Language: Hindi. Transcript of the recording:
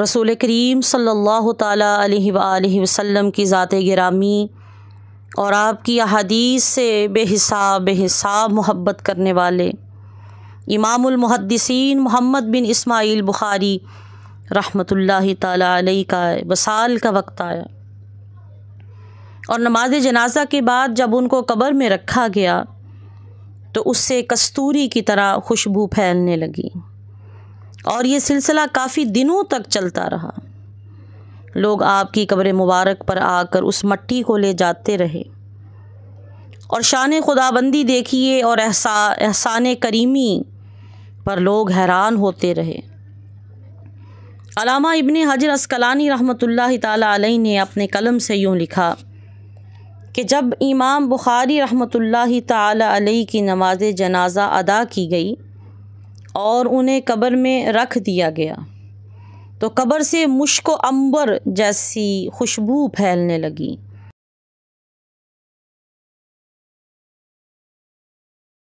रसूल करीम सल्ला अलैहि की ज़ात गिरामी और आपकी अहदीस से बेहिसाब बेहिसाब मोहब्बत करने वाले इमामहदसिन मोहम्मद बिन इसमाइल बुखारी रहमतुल्लाह ताली का वसाल का वक्त आया और नमाज जनाजा के बाद जब उनको कब्र में रखा गया तो उससे कस्तूरी की तरह खुशबू फैलने लगी और ये सिलसिला काफ़ी दिनों तक चलता रहा लोग आपकी कब्र मुबारक पर आकर उस मट्टी को ले जाते रहे और शान खुदाबंदी देखिए और एहसा एहसान करीमी पर लोग हैरान होते रहे अलामा इबन हजर असकलानी रहमतुल्लाह ताली ने अपने कलम से यूँ लिखा कि जब इमाम बुखारी रहमतुल्लाह तई की नमाज जनाजा अदा की गई और उन्हें कब्र में रख दिया गया तो कब्र से मुश्क अंबर जैसी खुशबू फैलने लगी